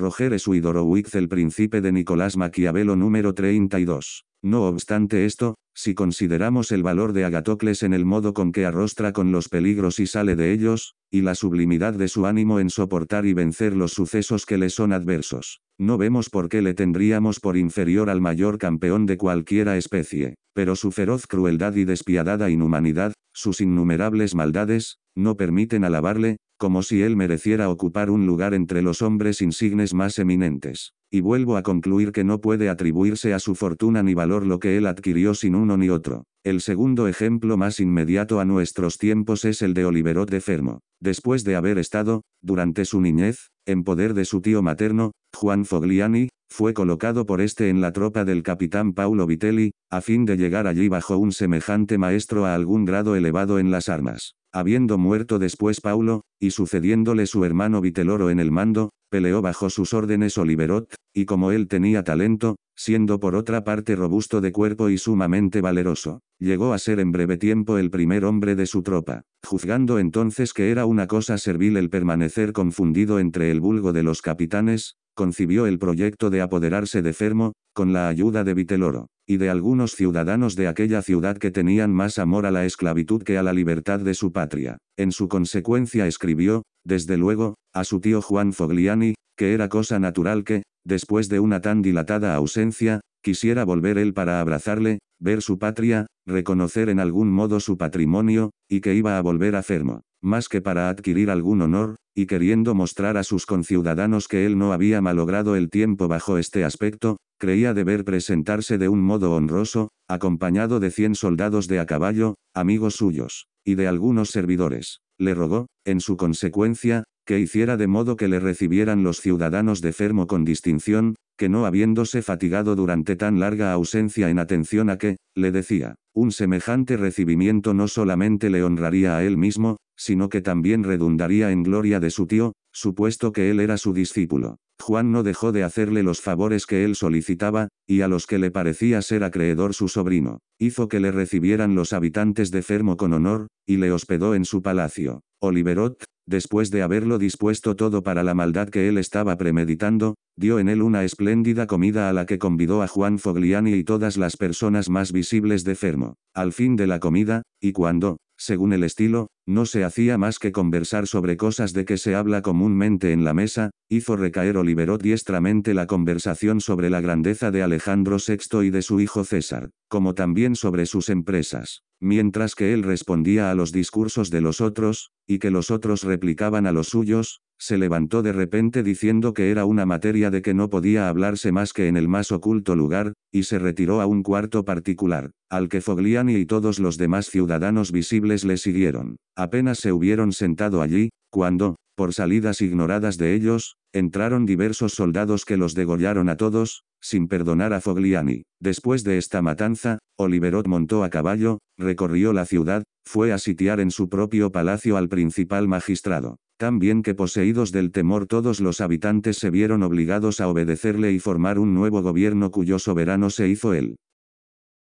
Roger Wicks, El príncipe de Nicolás Maquiavelo número 32. No obstante esto, si consideramos el valor de Agatocles en el modo con que arrostra con los peligros y sale de ellos, y la sublimidad de su ánimo en soportar y vencer los sucesos que le son adversos, no vemos por qué le tendríamos por inferior al mayor campeón de cualquiera especie, pero su feroz crueldad y despiadada inhumanidad, sus innumerables maldades, no permiten alabarle, como si él mereciera ocupar un lugar entre los hombres insignes más eminentes. Y vuelvo a concluir que no puede atribuirse a su fortuna ni valor lo que él adquirió sin uno ni otro. El segundo ejemplo más inmediato a nuestros tiempos es el de Oliverot de Fermo. Después de haber estado, durante su niñez, en poder de su tío materno, Juan Fogliani, fue colocado por este en la tropa del capitán Paulo Vitelli, a fin de llegar allí bajo un semejante maestro a algún grado elevado en las armas. Habiendo muerto después Paulo, y sucediéndole su hermano Viteloro en el mando, peleó bajo sus órdenes Oliverot, y como él tenía talento, siendo por otra parte robusto de cuerpo y sumamente valeroso, llegó a ser en breve tiempo el primer hombre de su tropa, juzgando entonces que era una cosa servil el permanecer confundido entre el vulgo de los capitanes, concibió el proyecto de apoderarse de Fermo, con la ayuda de Viteloro, y de algunos ciudadanos de aquella ciudad que tenían más amor a la esclavitud que a la libertad de su patria. En su consecuencia escribió, desde luego, a su tío Juan Fogliani, que era cosa natural que, después de una tan dilatada ausencia, quisiera volver él para abrazarle, ver su patria, reconocer en algún modo su patrimonio, y que iba a volver a Fermo más que para adquirir algún honor, y queriendo mostrar a sus conciudadanos que él no había malogrado el tiempo bajo este aspecto, creía deber presentarse de un modo honroso, acompañado de cien soldados de a caballo, amigos suyos, y de algunos servidores. Le rogó, en su consecuencia, que hiciera de modo que le recibieran los ciudadanos de Fermo con distinción, que no habiéndose fatigado durante tan larga ausencia en atención a que, le decía, un semejante recibimiento no solamente le honraría a él mismo, sino que también redundaría en gloria de su tío, supuesto que él era su discípulo. Juan no dejó de hacerle los favores que él solicitaba, y a los que le parecía ser acreedor su sobrino. Hizo que le recibieran los habitantes de Fermo con honor, y le hospedó en su palacio. Oliverot, después de haberlo dispuesto todo para la maldad que él estaba premeditando, dio en él una espléndida comida a la que convidó a Juan Fogliani y todas las personas más visibles de Fermo. Al fin de la comida, y cuando, según el estilo, no se hacía más que conversar sobre cosas de que se habla comúnmente en la mesa, hizo recaer o liberó diestramente la conversación sobre la grandeza de Alejandro VI y de su hijo César, como también sobre sus empresas mientras que él respondía a los discursos de los otros, y que los otros replicaban a los suyos, se levantó de repente diciendo que era una materia de que no podía hablarse más que en el más oculto lugar, y se retiró a un cuarto particular, al que Fogliani y todos los demás ciudadanos visibles le siguieron. Apenas se hubieron sentado allí, cuando, por salidas ignoradas de ellos, Entraron diversos soldados que los degollaron a todos, sin perdonar a Fogliani. Después de esta matanza, Oliverot montó a caballo, recorrió la ciudad, fue a sitiar en su propio palacio al principal magistrado. Tan bien que poseídos del temor todos los habitantes se vieron obligados a obedecerle y formar un nuevo gobierno cuyo soberano se hizo él.